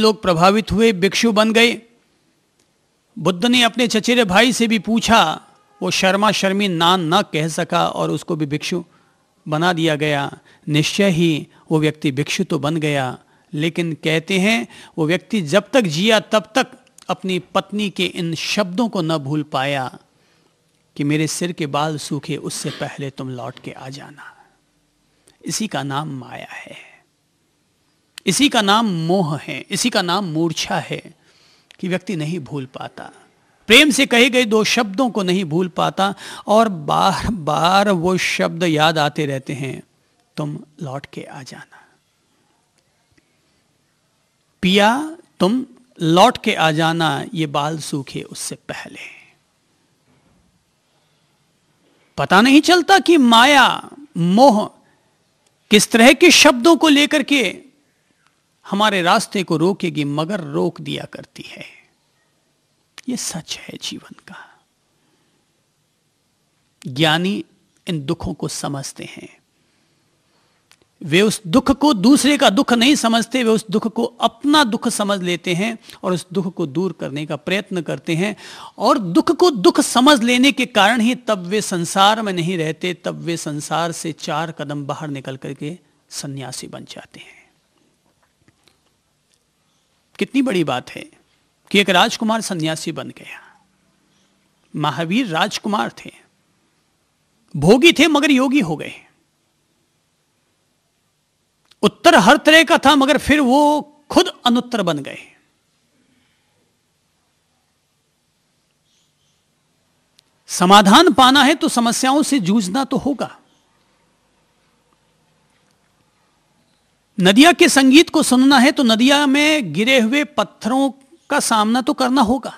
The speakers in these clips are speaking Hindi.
लोग प्रभावित हुए भिक्षु बन गए बुद्ध ने अपने चचेरे भाई से भी पूछा वो शर्मा शर्मी नान न कह सका और उसको भी भिक्षु बना दिया गया निश्चय ही वो व्यक्ति भिक्षु तो बन गया लेकिन कहते हैं वो व्यक्ति जब तक जिया तब तक अपनी पत्नी के इन शब्दों को न भूल पाया कि मेरे सिर के बाल सूखे उससे पहले तुम लौट के आ जाना इसी का नाम माया है इसी का नाम मोह है इसी का नाम मूर्छा है कि व्यक्ति नहीं भूल पाता प्रेम से कहे गए दो शब्दों को नहीं भूल पाता और बार बार वो शब्द याद आते रहते हैं तुम लौट के आ जाना पिया तुम लौट के आ जाना ये बाल सूखे उससे पहले पता नहीं चलता कि माया मोह किस तरह के शब्दों को लेकर के हमारे रास्ते को रोकेगी मगर रोक दिया करती है यह सच है जीवन का ज्ञानी इन दुखों को समझते हैं वे उस दुख को दूसरे का दुख नहीं समझते वे उस दुख को अपना दुख समझ लेते हैं और उस दुख को दूर करने का प्रयत्न करते हैं और दुख को दुख समझ लेने के कारण ही तब वे संसार में नहीं रहते तब वे संसार से चार कदम बाहर निकल करके सन्यासी बन जाते हैं कितनी बड़ी बात है कि एक राजकुमार सन्यासी बन गया महावीर राजकुमार थे भोगी थे मगर योगी हो गए उत्तर हर तरह का था मगर फिर वो खुद अनुत्तर बन गए समाधान पाना है तो समस्याओं से जूझना तो होगा नदिया के संगीत को सुनना है तो नदिया में गिरे हुए पत्थरों का सामना तो करना होगा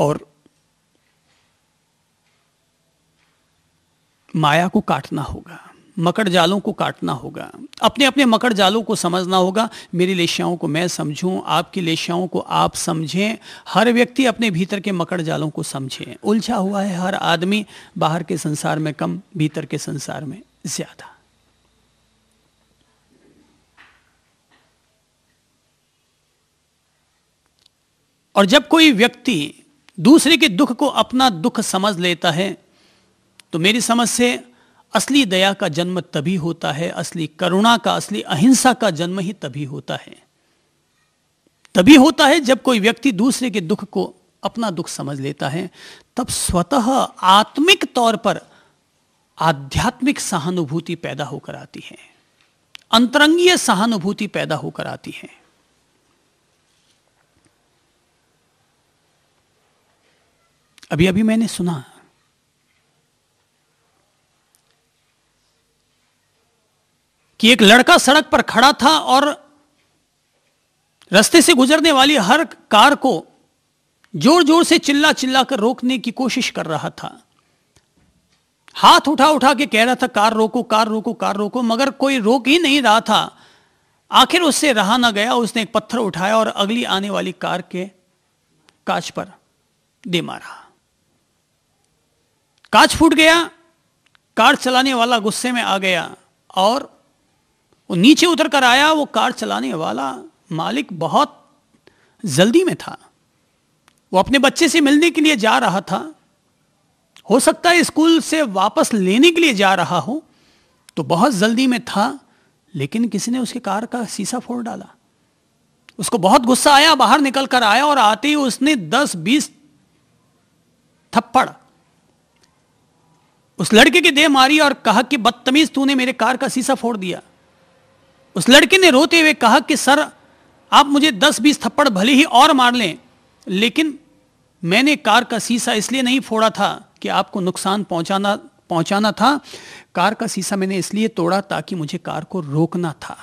और माया को काटना होगा मकर जालों को काटना होगा अपने अपने मकर जालों को समझना होगा मेरी लेशियाओं को मैं समझूं आपकी लेशियाओं को आप समझें हर व्यक्ति अपने भीतर के मकर जालों को समझें उलझा हुआ है हर आदमी बाहर के संसार में कम भीतर के संसार में ज़्यादा और जब कोई व्यक्ति दूसरे के दुख को अपना दुख समझ लेता है तो मेरी समझ से असली दया का जन्म तभी होता है असली करुणा का असली अहिंसा का जन्म ही तभी होता है तभी होता है जब कोई व्यक्ति दूसरे के दुख को अपना दुख समझ लेता है तब स्वतः आत्मिक तौर पर आध्यात्मिक सहानुभूति पैदा होकर आती है अंतरंगीय सहानुभूति पैदा होकर आती है अभी अभी मैंने सुना कि एक लड़का सड़क पर खड़ा था और रास्ते से गुजरने वाली हर कार को जोर जोर से चिल्ला चिल्ला कर रोकने की कोशिश कर रहा था हाथ उठा उठा के कह रहा था कार रोको कार रोको कार रोको मगर कोई रोक ही नहीं रहा था आखिर उससे रहा ना गया उसने एक पत्थर उठाया और अगली आने वाली कार के कांच पर दे मारा कांच फूट गया कार चलाने वाला गुस्से में आ गया और वो नीचे उतर कर आया वो कार चलाने वाला मालिक बहुत जल्दी में था वो अपने बच्चे से मिलने के लिए जा रहा था हो सकता है स्कूल से वापस लेने के लिए जा रहा हो तो बहुत जल्दी में था लेकिन किसी ने उसकी कार का शीशा फोड़ डाला उसको बहुत गुस्सा आया बाहर निकल कर आया और आते ही उसने 10-20 थप्पड़ उस लड़के की देह मारी और कहा कि बदतमीज तूने मेरे कार का शीशा फोड़ दिया उस लड़के ने रोते हुए कहा कि सर आप मुझे 10-20 थप्पड़ भले ही और मार लें लेकिन मैंने कार का शीशा इसलिए नहीं फोड़ा था कि आपको नुकसान पहुंचाना पहुंचाना था कार का शीशा मैंने इसलिए तोड़ा ताकि मुझे कार को रोकना था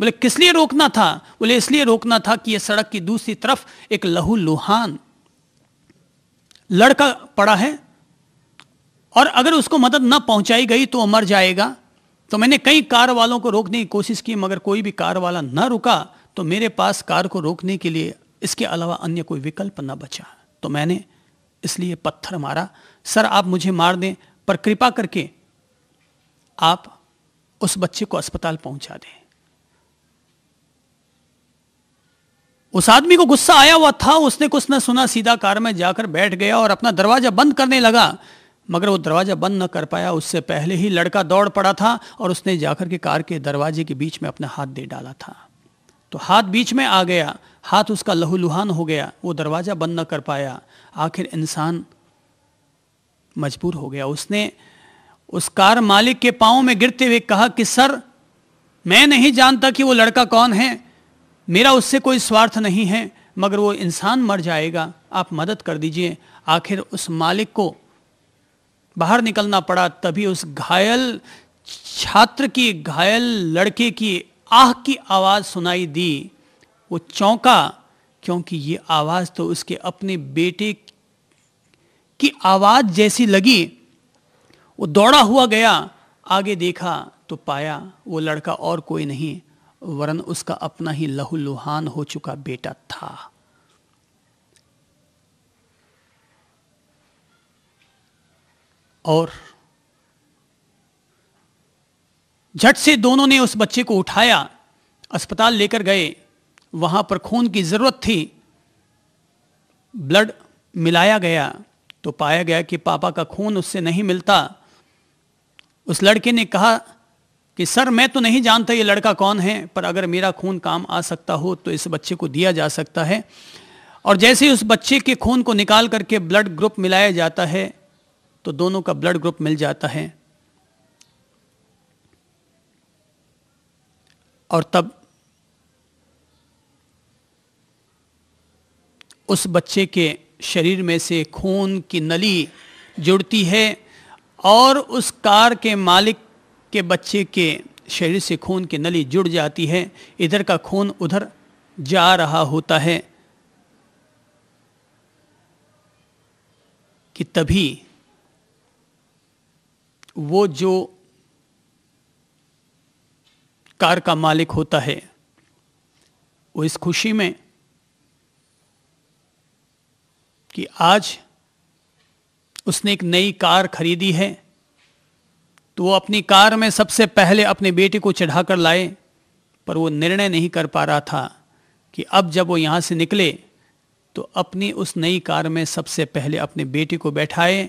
बोले किस लिए रोकना था बोले इसलिए रोकना था कि यह सड़क की दूसरी तरफ एक लहू लुहान लड़का पड़ा है और अगर उसको मदद ना पहुंचाई गई तो मर जाएगा तो मैंने कई कार वालों को रोकने की कोशिश की मगर कोई भी कार वाला न रुका तो मेरे पास कार को रोकने के लिए इसके अलावा अन्य कोई विकल्प न बचा तो मैंने इसलिए पत्थर मारा सर आप मुझे मार दें पर कृपा करके आप उस बच्चे को अस्पताल पहुंचा दें उस आदमी को गुस्सा आया हुआ था उसने कुछ न सुना सीधा कार में जाकर बैठ गया और अपना दरवाजा बंद करने लगा मगर वो दरवाज़ा बंद न कर पाया उससे पहले ही लड़का दौड़ पड़ा था और उसने जाकर के कार के दरवाजे के बीच में अपना हाथ दे डाला था तो हाथ बीच में आ गया हाथ उसका लहूलुहान हो गया वो दरवाज़ा बंद न कर पाया आखिर इंसान मजबूर हो गया उसने उस कार मालिक के पाँव में गिरते हुए कहा कि सर मैं नहीं जानता कि वो लड़का कौन है मेरा उससे कोई स्वार्थ नहीं है मगर वो इंसान मर जाएगा आप मदद कर दीजिए आखिर उस मालिक को बाहर निकलना पड़ा तभी उस घायल छात्र की घायल लड़के की आह की आवाज़ सुनाई दी वो चौंका क्योंकि ये आवाज़ तो उसके अपने बेटे की आवाज़ जैसी लगी वो दौड़ा हुआ गया आगे देखा तो पाया वो लड़का और कोई नहीं वरन उसका अपना ही लहूलुहान हो चुका बेटा था और झट से दोनों ने उस बच्चे को उठाया अस्पताल लेकर गए वहां पर खून की ज़रूरत थी ब्लड मिलाया गया तो पाया गया कि पापा का खून उससे नहीं मिलता उस लड़के ने कहा कि सर मैं तो नहीं जानता ये लड़का कौन है पर अगर मेरा खून काम आ सकता हो तो इस बच्चे को दिया जा सकता है और जैसे ही उस बच्चे के खून को निकाल करके ब्लड ग्रुप मिलाया जाता है तो दोनों का ब्लड ग्रुप मिल जाता है और तब उस बच्चे के शरीर में से खून की नली जुड़ती है और उस कार के मालिक के बच्चे के शरीर से खून की नली जुड़ जाती है इधर का खून उधर जा रहा होता है कि तभी वो जो कार का मालिक होता है वो इस खुशी में कि आज उसने एक नई कार खरीदी है तो वो अपनी कार में सबसे पहले अपने बेटे को चढ़ाकर लाए पर वो निर्णय नहीं कर पा रहा था कि अब जब वो यहाँ से निकले तो अपनी उस नई कार में सबसे पहले अपने बेटे को बैठाए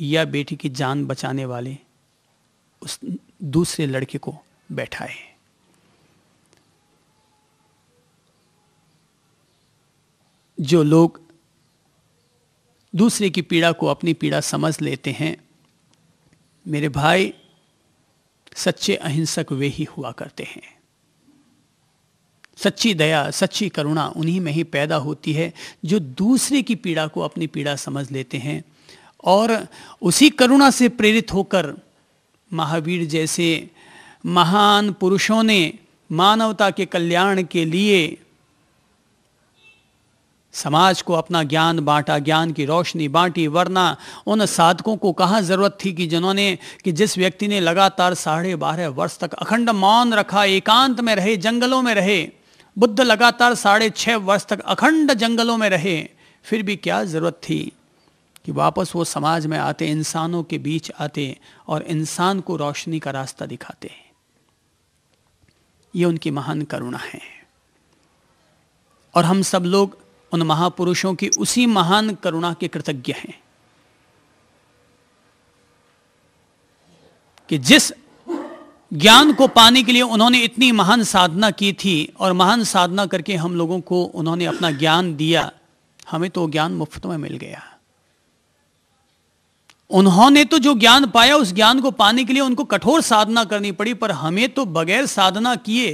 या बेटी की जान बचाने वाले उस दूसरे लड़के को बैठाए जो लोग दूसरे की पीड़ा को अपनी पीड़ा समझ लेते हैं मेरे भाई सच्चे अहिंसक वे ही हुआ करते हैं सच्ची दया सच्ची करुणा उन्हीं में ही पैदा होती है जो दूसरे की पीड़ा को अपनी पीड़ा समझ लेते हैं और उसी करुणा से प्रेरित होकर महावीर जैसे महान पुरुषों ने मानवता के कल्याण के लिए समाज को अपना ज्ञान बांटा ज्ञान की रोशनी बांटी वरना उन साधकों को कहाँ ज़रूरत थी कि जिन्होंने कि जिस व्यक्ति ने लगातार साढ़े बारह वर्ष तक अखंड मौन रखा एकांत में रहे जंगलों में रहे बुद्ध लगातार साढ़े छः वर्ष तक अखंड जंगलों में रहे फिर भी क्या ज़रूरत थी कि वापस वो समाज में आते इंसानों के बीच आते और इंसान को रोशनी का रास्ता दिखाते ये उनकी महान करुणा है और हम सब लोग उन महापुरुषों की उसी महान करुणा के कृतज्ञ हैं कि जिस ज्ञान को पाने के लिए उन्होंने इतनी महान साधना की थी और महान साधना करके हम लोगों को उन्होंने अपना ज्ञान दिया हमें तो ज्ञान मुफ्त में मिल गया उन्होंने तो जो ज्ञान पाया उस ज्ञान को पाने के लिए उनको कठोर साधना करनी पड़ी पर हमें तो बगैर साधना किए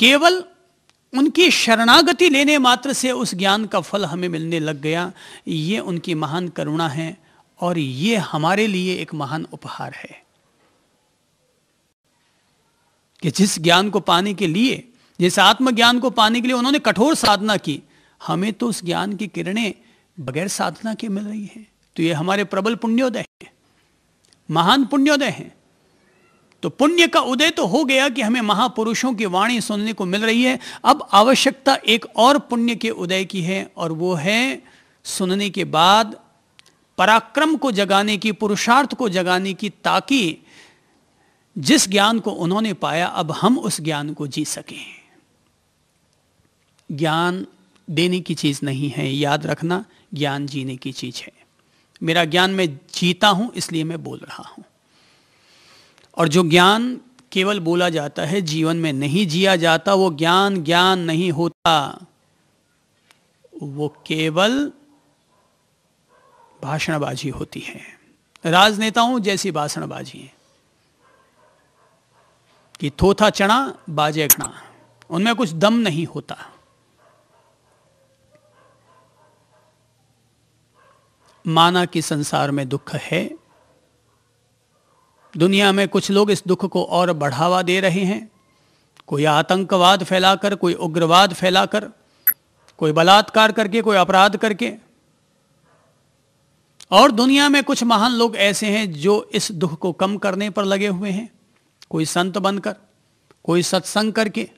केवल उनकी शरणागति लेने मात्र से उस ज्ञान का फल हमें मिलने लग गया ये उनकी महान करुणा है और ये हमारे लिए एक महान उपहार है कि जिस ज्ञान को पाने के लिए जिस आत्मज्ञान को पाने के लिए उन्होंने कठोर साधना की हमें तो उस ज्ञान की किरणें बगैर साधना के मिल रही है तो ये हमारे प्रबल पुण्योदय है महान पुण्योदय है तो पुण्य का उदय तो हो गया कि हमें महापुरुषों की वाणी सुनने को मिल रही है अब आवश्यकता एक और पुण्य के उदय की है और वो है सुनने के बाद पराक्रम को जगाने की पुरुषार्थ को जगाने की ताकि जिस ज्ञान को उन्होंने पाया अब हम उस ज्ञान को जी सकें ज्ञान देने की चीज नहीं है याद रखना ज्ञान जीने की चीज है मेरा ज्ञान मैं जीता हूं इसलिए मैं बोल रहा हूं और जो ज्ञान केवल बोला जाता है जीवन में नहीं जिया जाता वो ज्ञान ज्ञान नहीं होता वो केवल भाषणबाजी होती है राजनेताओं जैसी भाषणबाजी है कि थोथा चना बाजे खड़ा उनमें कुछ दम नहीं होता माना कि संसार में दुख है दुनिया में कुछ लोग इस दुख को और बढ़ावा दे रहे हैं कोई आतंकवाद फैलाकर कोई उग्रवाद फैलाकर कोई बलात्कार करके कोई अपराध करके और दुनिया में कुछ महान लोग ऐसे हैं जो इस दुख को कम करने पर लगे हुए हैं कोई संत बनकर कोई सत्संग करके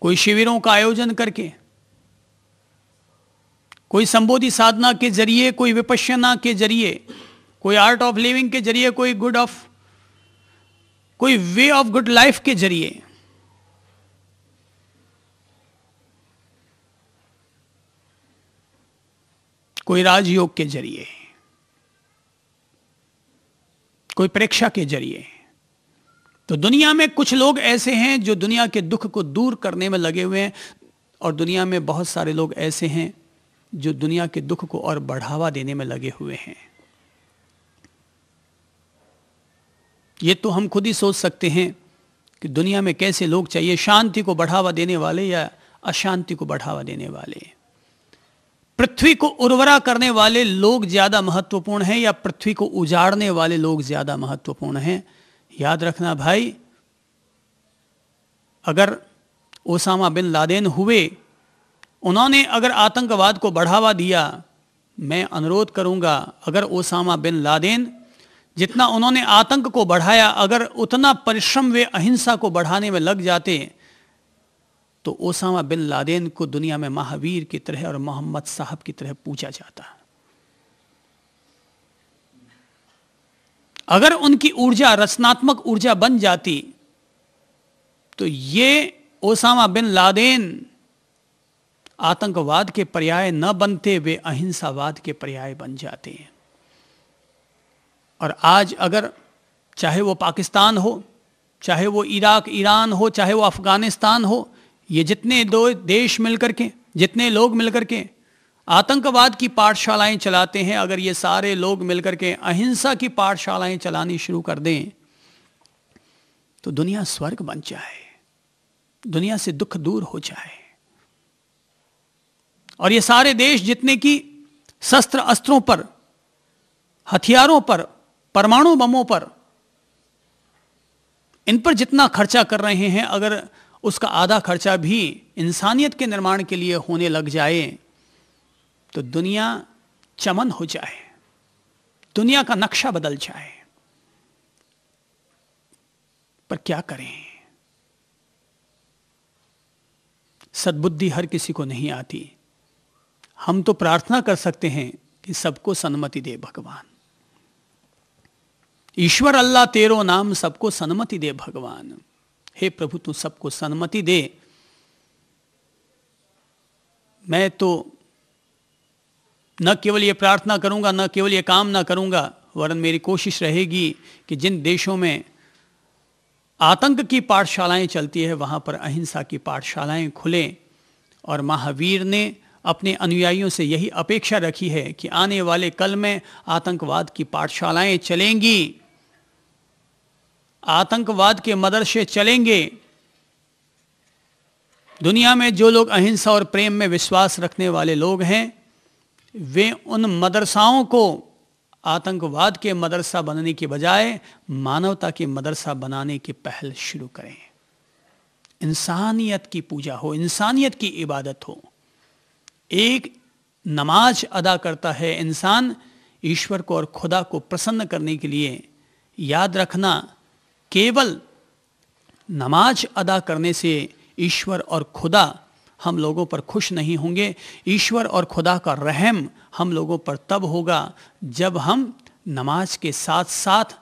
कोई शिविरों का आयोजन करके कोई संबोधि साधना के जरिए कोई विपश्यना के जरिए कोई आर्ट ऑफ लिविंग के जरिए कोई गुड ऑफ कोई वे ऑफ गुड लाइफ के जरिए कोई राजयोग के जरिए कोई परीक्षा के जरिए तो दुनिया में कुछ लोग ऐसे हैं जो दुनिया के दुख को दूर करने में लगे हुए हैं और दुनिया में बहुत सारे लोग ऐसे हैं जो दुनिया के दुख को और बढ़ावा देने में लगे हुए हैं ये तो हम खुद ही सोच सकते हैं कि दुनिया में कैसे लोग चाहिए शांति को बढ़ावा देने वाले या अशांति को बढ़ावा देने वाले पृथ्वी को उर्वरा करने वाले लोग ज्यादा महत्वपूर्ण हैं या पृथ्वी को उजाड़ने वाले लोग ज्यादा महत्वपूर्ण हैं याद रखना भाई अगर ओसामा बिन लादेन हुए उन्होंने अगर आतंकवाद को बढ़ावा दिया मैं अनुरोध करूंगा अगर ओसामा बिन लादेन जितना उन्होंने आतंक को बढ़ाया अगर उतना परिश्रम वे अहिंसा को बढ़ाने में लग जाते तो ओसामा बिन लादेन को दुनिया में महावीर की तरह और मोहम्मद साहब की तरह पूजा जाता अगर उनकी ऊर्जा रचनात्मक ऊर्जा बन जाती तो ये ओसामा बिन लादेन आतंकवाद के पर्याय न बनते वे अहिंसावाद के पर्याय बन जाते हैं और आज अगर चाहे वो पाकिस्तान हो चाहे वो इराक ईरान हो चाहे वो अफ़गानिस्तान हो ये जितने दो देश मिलकर के जितने लोग मिलकर के आतंकवाद की पाठशालाएं चलाते हैं अगर ये सारे लोग मिलकर के अहिंसा की पाठशालाएं चलानी शुरू कर दें तो दुनिया स्वर्ग बन जाए दुनिया से दुख दूर हो जाए और ये सारे देश जितने की शस्त्र अस्त्रों पर हथियारों पर परमाणु बमों पर इन पर जितना खर्चा कर रहे हैं अगर उसका आधा खर्चा भी इंसानियत के निर्माण के लिए होने लग जाए तो दुनिया चमन हो जाए दुनिया का नक्शा बदल जाए पर क्या करें सद्बुद्धि हर किसी को नहीं आती हम तो प्रार्थना कर सकते हैं कि सबको सन्मति दे भगवान ईश्वर अल्लाह तेरो नाम सबको सन्मति दे भगवान हे प्रभु तू सबको सन्मति दे मैं तो न केवल ये प्रार्थना करूंगा न केवल ये काम ना करूंगा वरन मेरी कोशिश रहेगी कि जिन देशों में आतंक की पाठशालाएं चलती है वहां पर अहिंसा की पाठशालाएं खुलें और महावीर ने अपने अनुयायियों से यही अपेक्षा रखी है कि आने वाले कल में आतंकवाद की पाठशालाएं चलेंगी आतंकवाद के मदरसे चलेंगे दुनिया में जो लोग अहिंसा और प्रेम में विश्वास रखने वाले लोग हैं वे उन मदरसाओं को आतंकवाद के मदरसा बनने के बजाय मानवता के मदरसा बनाने की पहल शुरू करें इंसानियत की पूजा हो इंसानियत की इबादत हो एक नमाज अदा करता है इंसान ईश्वर को और खुदा को प्रसन्न करने के लिए याद रखना केवल नमाज अदा करने से ईश्वर और खुदा हम लोगों पर खुश नहीं होंगे ईश्वर और खुदा का रहम हम लोगों पर तब होगा जब हम नमाज के साथ साथ